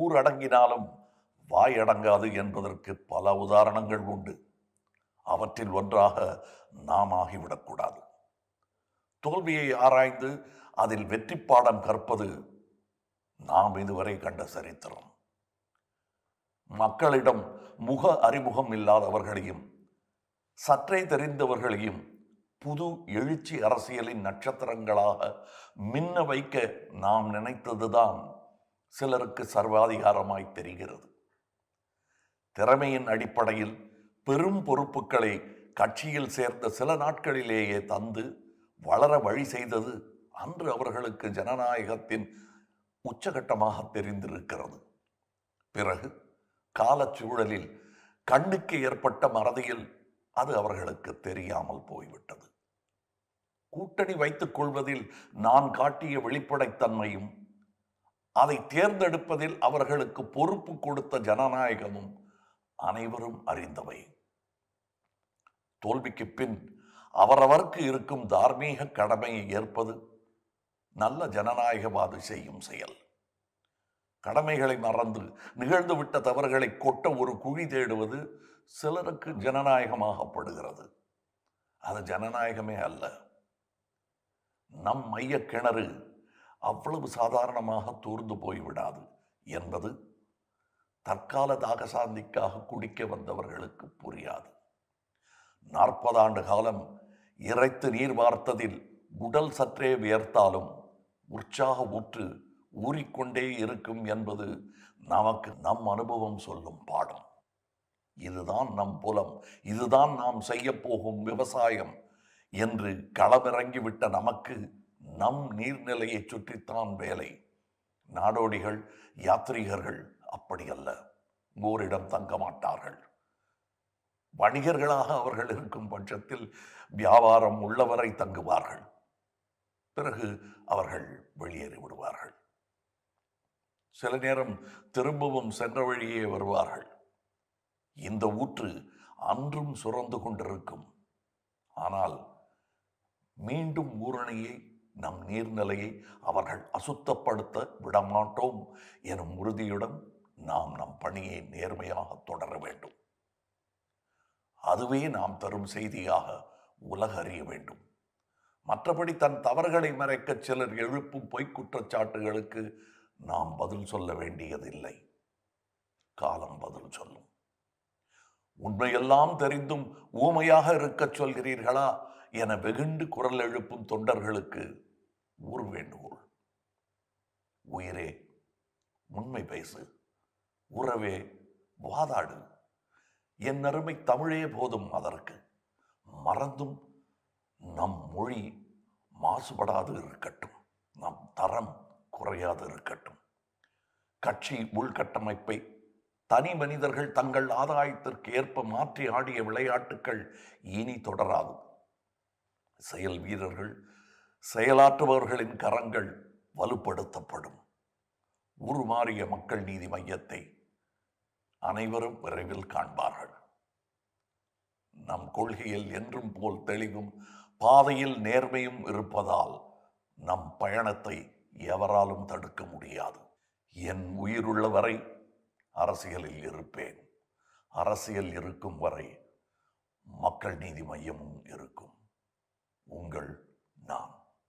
ஊரடங்கினாலும் வாயடங்காது வாய் அடங்காது என்பதற்கு பல உதாரணங்கள் உண்டு அவற்றில் ஒன்றாக நாம் ஆகிவிடக்கூடாது தோல்வியை ஆராய்ந்து அதில் வெற்றி பாடம் கற்பது நாம் இதுவரை கண்ட சரித்திரம் மக்களிடம் முக அறிமுகம் இல்லாதவர்களையும் சற்றே தெரிந்தவர்களையும் புது எழுச்சி அரசியலின் நட்சத்திரங்களாக மின்ன வைக்க நாம் நினைத்ததுதான் சிலருக்கு சர்வாதிகாரமாய் தெரிகிறது திறமையின் அடிப்படையில் பெரும் பொறுப்புகளை கட்சியில் சேர்ந்த சில நாட்களிலேயே தந்து வளர வழி செய்தது அன்று அவர்களுக்கு ஜனநாயகத்தின் உச்சகட்டமாக தெரிந்திருக்கிறது பிறகு காலச்சூழலில் கண்ணுக்கு ஏற்பட்ட மறதியில் அது அவர்களுக்கு தெரியாமல் போய்விட்டது கூட்டணி வைத்துக் கொள்வதில் நான் காட்டிய வெளிப்படைத்தன்மையும் அதை தேர்ந்தெடுப்பதில் அவர்களுக்கு பொறுப்பு கொடுத்த ஜனநாயகமும் அனைவரும் அறிந்தவை தோல்விக்கு பின் அவரவருக்கு இருக்கும் தார்மீக கடமையை ஏற்பது நல்ல ஜனநாயகவாதி செய்யும் செயல் கடமைகளை மறந்து நிகழ்ந்துவிட்ட தவறுகளை கொட்ட ஒரு குழி தேடுவது சிலருக்கு ஜனநாயகமாகப்படுகிறது அது ஜனநாயகமே அல்ல நம் மைய கிணறு அவ்வளவு சாதாரணமாக தூர்ந்து போய்விடாது என்பது தற்கால தாகசாந்திக்காக குடிக்க வந்தவர்களுக்கு புரியாது நாற்பதாண்டு காலம் இறைத்து நீர் வார்த்ததில் உடல் சற்றே வியர்த்தாலும் உற்சாக ஊற்று ஊறிக்கொண்டே இருக்கும் என்பது நமக்கு நம் அனுபவம் சொல்லும் பாடம் இதுதான் நம் புலம் இதுதான் நாம் செய்யப்போகும் விவசாயம் என்று களமிறங்கிவிட்ட நமக்கு நம் நீர்நிலையை சுற்றித்தான் வேலை நாடோடிகள் யாத்ரீகர்கள் அப்படி அல்ல ஓரிடம் தங்க மாட்டார்கள் வணிகர்களாக அவர்கள் இருக்கும் பட்சத்தில் வியாபாரம் உள்ளவரை தங்குவார்கள் பிறகு அவர்கள் வெளியேறி விடுவார்கள் சில நேரம் திரும்பவும் சென்ற வழியே வருவார்கள் இந்த ஊற்று அன்றும் சுரந்து கொண்டிருக்கும் ஆனால் மீண்டும் ஊரணியை நம் நீர்நிலையை அவர்கள் அசுத்தப்படுத்த விடமாட்டோம் எனும் உறுதியுடன் நாம் நம் பணியை நேர்மையாக தொடர வேண்டும் அதுவே நாம் தரும் செய்தியாக உலக அறிய வேண்டும் மற்றபடி தன் தவறுகளை மறைக்க சிலர் எழுப்பும் பொய்க் குற்றச்சாட்டுகளுக்கு நாம் பதில் சொல்ல வேண்டியதில்லை காலம் பதில் சொல்லும் உண்மையெல்லாம் தெரிந்தும் ஊமையாக இருக்கச் சொல்கிறீர்களா என வெகுண்டு குரல் எழுப்பும் தொண்டர்களுக்கு ஒரு வேண்டுகோள் உயிரே உண்மை பேசு உறவே வாதாடு என் அருமை தமிழே போதும் அதற்கு மறந்தும் நம் மொழி மாசுபடாது இருக்கட்டும் நம் தரம் குறையாது இருக்கட்டும் கட்சி உள்கட்டமைப்பை தனி மனிதர்கள் தங்கள் ஆதாயத்திற்கு ஏற்ப மாற்றி ஆடிய விளையாட்டுக்கள் இனி தொடராது செயல் வீரர்கள் செயலாற்றுபவர்களின் கரங்கள் வலுப்படுத்தப்படும் உருமாறிய மக்கள் நீதி மையத்தை அனைவரும் விரைவில் காண்பார்கள் நம் கொள்கையில் என்றும் போல் தெளிவும் பாதையில் நேர்மையும் இருப்பதால் நம் பயணத்தை எவராலும் தடுக்க முடியாது என் உயிருள்ள வரை அரசியலில் இருப்பேன் அரசியல் இருக்கும் வரை மக்கள் நீதி மையமும் இருக்கும் உங்கள் நான்